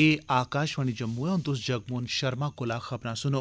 एह् आकाशवाणी जम्मू ऐ हून तुस जगमोहन शर्मा कोला खबरां सुनो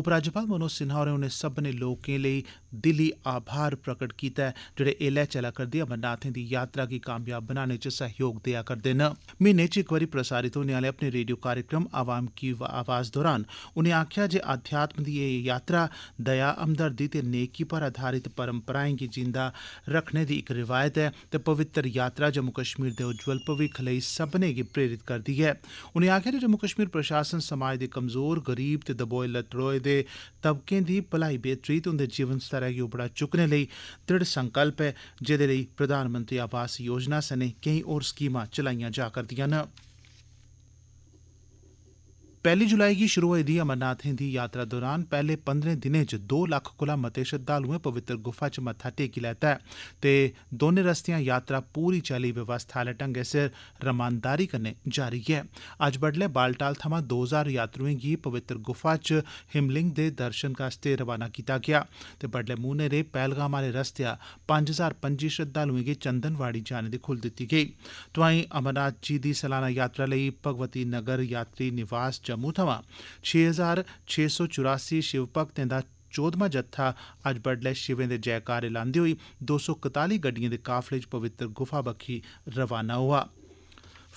उपराज्यपाल मनोज सिन्हा होरें उनें सब्मनें लोकें लेई दिली आभार प्रगट कीता ऐ जेड़े ऐल्लै चलै करदी अमरनाथें दी यात्रा गी कामयाब बनाने च सहयोग देआ करदे न म्हीने च इक बारी प्रसारित होने आह्ले अपने रेडियो कार्यक्रम आवाम की आवाज़ दौरान उनें आखेआ जे अध्यात्म दी एह् यात्रा दया हमदर्दी ते नेकी पर आधारित परंपराएं गी जींदा रखने दी इक रिवायत ऐ ते पवित्र यात्रा जम्मू कश्मीर दे उज्जवल भविक्ख लेई सब्मनें गी प्रेरित करदी ऐ उनें आखेआ जे जम्मू कश्मीर प्रशासन समाज दे कमजोर गरीब ते दबोए लतड़ोए दे तबकें दी भलाई बेह्तरी ते उंदे जीवन स्तर धरै गी उबड़ा चुक्कने लेई दृढ़ संकल्प ऐ जेदे लेई प्रधानमंत्री आवास योजना सने केंई होर स्कीमां चलाइयां जा करदियां न पैहली जुलाई गी शुरू होई दी अमरनाथें दी यात्रा दौरान पैहले पंदरें दिनें च दो लक्ख कोला मते श्रद्धालुएं पवित्र गुफा च मत्था टेकी लैता ऐ ते दौनें रस्तेया यात्रा पूरी चाल्ली व्यवस्था आले ढंगै सिर रमानदारी कन्नै जारी ऐ अज्ज बड्डलै बालटाल थमां दो हजार यात्रुएं गी पवित्र गुफा च हिमलिंग दे दर्शन आस्तै रवाना कीता गेआ ते बड्डलै मूंह न्हेरे पैहलगाम आले रस्तेया पंज हजार पं'जी श्रद्धालुएं गी चंदनवाड़ी जाने दी खुल्ल दित्ती गेई तोआई अमरनाथ जी दी सलाना यात्रा लेई भगवती नगर यात्री निवास च जम्मू थमां छे हजार छे सौ चौरासी शिव भक्तें दा चौदमां जत्था अज्ज बड्डलै शिवें दे जयकारे लांदे होई दो सौ कताली गड्डिएं दे काफले च पवित्र गुफा बक्खी रवाना होआ हा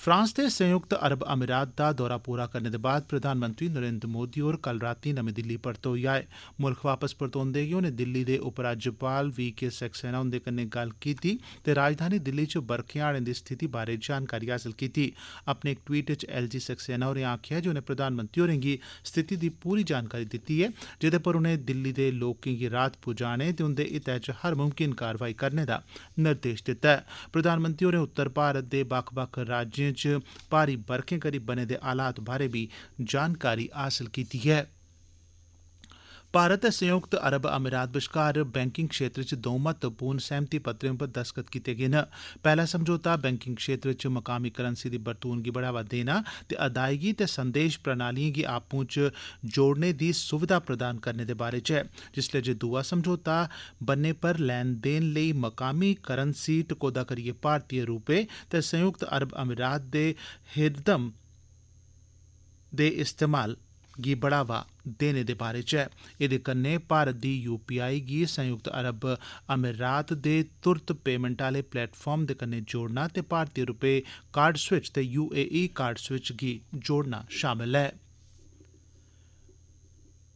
फ्रांस ते संयुक्त अरब अमीरात दा दौरा पूरा करने दे बाद प्रधानमंत्री नरेंद्र मोदी होर कल रातीं नमीं दिल्ली परतोई आए मुल्ख वापस परतोंदे गै उनें दिल्ली दे उपराज्यपाल वी के सक्सेना हुंदे कन्नै गल्ल कीती ते राजधानी दिल्ली च बरखें हाड़ें दी स्थिति बारै जानकारी हासल कीती अपने इक ट्वीट च एल जी सक्सेना होरें आखेआ जे उनें प्रधानमंत्री होरें गी स्थिति दी पूरी जानकारी दित्ती ऐ जेह्दे पर उनें दिल्ली दे लोकें गी राहत पुजाने ते उंदे हितै च हर मुमकिन कार्रवाई करने दा निर्देश दित्ता ऐ प्रधानमंत्री होरें उत्तर भारत दे बक्ख बक्ख राज्यें च भारी बरखें करी बने दे हालात बारै बी जानकारी हासल कीती ऐ भारत ते संयुक्त अरब अमीरात बश्कार बैंकिंग क्षेत्र च दौं महत्वपूर्ण सैहमति पत्रें पर दस्तखत कीते गे न पैहला समझौता बैंकिंग क्षेत्र च मकामी करंसी दी बरतून गी बढ़ावा देना ते अदायगी ते संदेश प्रणालिएं गी आपूं च जोड़ने दी सुविधा प्रदान करने दे बारै च ऐ जिसलै जे दूआ समझौता बन्ने पर लैन देन लेई मकामी करंसी टकोहदा करियै भारतीय रपे ते संयुक्त अरब अमीरात दे हिरदम दे इस्तेमाल गी बढ़ावा देने दे बारे च ऐ एदे कन्नै भारत दी यूपीआई गी संयुक्त अरब अमीरात दे तुरत पेमेंट आह्ले प्लेटफार्म दे कन्नै जोड़ना ते भारतीय रपे कार्ड स्विच ते यूएई कार्ड स्विच गी जोड़ना शामल ऐं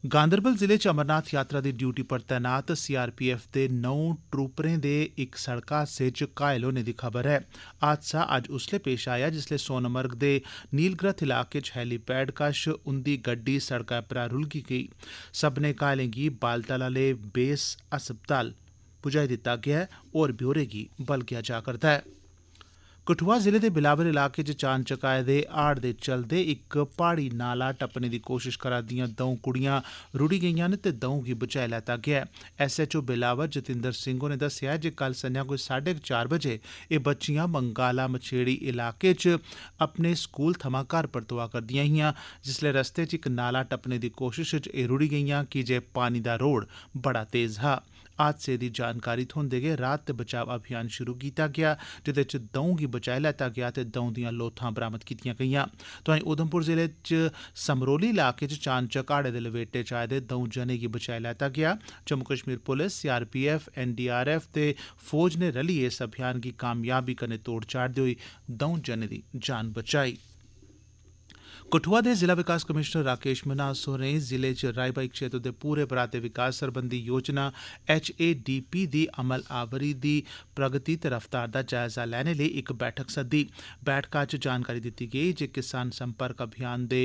गांदरबल जिले च अमरनाथ यात्रा दी ड्यूटी पर तैनात सीआरपीएफ दे नौ ट्रूपरें दे इक सड़क हादसे च घायल होने दी खबर ऐ हादसा अज्ज उसलै पेश आया जिसलै सोनमर्ग दे नीलग्रथ इलाके च हैलीपैड कश उंदी गड्डी सड़कै परा रुलगी गेई सब्मनें घायलें गी बालतल आह्ले बेस अस्पताल पुजाई दित्ता गेआ ऐ होर ब्यौरे गी बलगेआ जा करदा ऐ कठुआ जिले दे बिलावर इलाके च चानचक्क आए दे हाड़ दे चलदे इक पहाड़ी नाला टप्पने दी कोशश करा दिआं द'ऊं कुड़ियां रूड़ी गेईआं न ते द'ऊं गी बचाई लैता गेआ ऐ एसएचओ बिलावर जतिंदर सिंह होरें दस्सेआ जे कल संझा कोई साड्डे चार बजे एह् बच्चियां मंगाला मछेड़ी इलाके च अपने स्कूल थमां घर परतोआ करदिआं हिआं जिसलै रस्ते च इक नाला टप्पने दी कोशश च एह् रूड़ी गेईआं कीजे पानी दा रोड़ बड़ा तेज हा हादसे दी जानकारी थ्होंदे गै राहत ते बचाव अभियान शुरु कीता गेआ जेदे च द'ऊं गी बचाई लैता गेआ ते द'ऊं दियां लोथां बरामद कीतियां गेइयां तोआई उधमपुर जिले च समरोली इलाके च चानचक्क हाड़े दे लवेटे च आए दे द'ऊं जने गी बचाई लैता गेआ जम्मू कश्मीर पुलस सीआरपीएफ एनडीआरएफ ते फौज नै रलियै इस अभियान गी कामयाबी कन्नै तोढ़ चाढ़दे होई द'ऊं जने दी जान बचाई ऐ कठुआ दे जिला विकास कमीशनर राकेश मन्हास होरें जिले च राई बाई क्षेत्र दे पूरे पराते विकास सरबंधी योजना एचएडीपी दी अमलावरी दी प्रगति ते रफ्तार दा जायजा लैने लेई इक बैठक सद्दी बैठका च जानकारी दित्ती गेई जे किसान संपर्क अभियान दे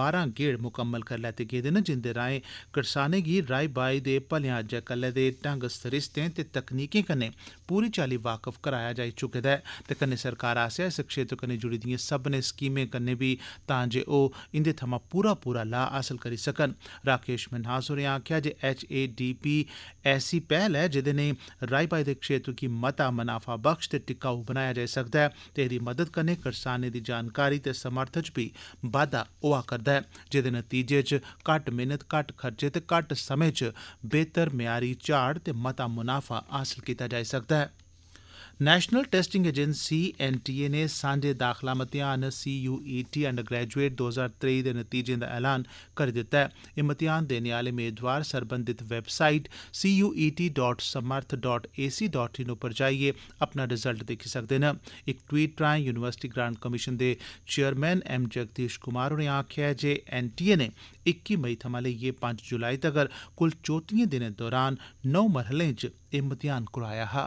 बारां गेड़ मुकम्मल करी लैते गेदे न जिंदे राएं करसानें गी राई बाई दे भलेआं अज्जै कल्लै दे ढंग सरिस्तें ते तकनीकें कन्नै पूरी चाली वाकफ कराया जाई चुके दा ऐ ते कन्नै सरकार आसेआ इस क्षेत्र कन्नै जुड़ी दिएं सब्मनें स्कीमें कन्नै बी तांजे जे ओह् इंदे थमां पूरा पूरा लाह् हासल करी सकन राकेश मन्हास होरें आक्खेआ जे एच ए डी पी ऐसी पैह्ल ऐ जेह्दे नै राई बाई दे क्षेत्र गी मता मनाफाबख्श ते टिकाऊ बनाया जाई सकदा ऐ ते एह्दी मदद कन्नै करसानें दी जानकारी ते समर्थ च बी बाद्दा होआ करदा ऐ जेह्दे नतीजे च घट्ट मेह्नत घट्ट खर्चे ते घट्ट समें च बेह्तर मयारी झाड़ ते मता मुनाफा हासल कीता जाई सकदा ऐ ਨੈਸ਼ਨਲ ਟੈਸਟਿੰਗ ਏਜੰਸੀ ਐਨਟੀਏ ਨੇ ਸਾਂਝੇ ਦਾਖਲਾ ਮਤਿਆਨ ਸੀਯੂਈਟੀ ਅੰਡਰਗ੍ਰੈਜੂਏਟ 2023 ਦੇ ਨਤੀਜੇ ਦਾ ਐਲਾਨ ਕਰ ਦਿੱਤਾ ਹੈ ਇਹ ਮਤਿਆਨ ਦੇਣ ਵਾਲੇ ਉਮੀਦਵਾਰ ਸਰਬੰਧਿਤ ਵੈਬਸਾਈਟ cuet.samarth.ac.in ਉੱਪਰ ਜਾਈਏ ਆਪਣਾ ਰਿਜ਼ਲਟ ਦੇਖ ਸਕਦੇ ਨੇ ਇੱਕ ਟਵੀਟ ਰਾਹੀਂ ਯੂਨੀਵਰਸਿਟੀ ਗ੍ਰਾਂਟ ਕਮਿਸ਼ਨ ਦੇ ਚੇਅਰਮੈਨ ਐਮ ਜਗਦੀਸ਼ ਕੁਮਾਰ ਨੇ ਆਖਿਆ ਜੇ ਐਨਟੀਏ ਨੇ 21 ਮਈ ਤੋਂ ਲਈ ਇਹ 5 ਜੁਲਾਈ ਤੱਕ ਕੁੱਲ 34 ਦਿਨਾਂ ਦੌਰਾਨ 9 ਮਰਹਲੇ 'ਚ ਇਹ ਮਤਿਆਨ ਕਰਾਇਆ ਹੈ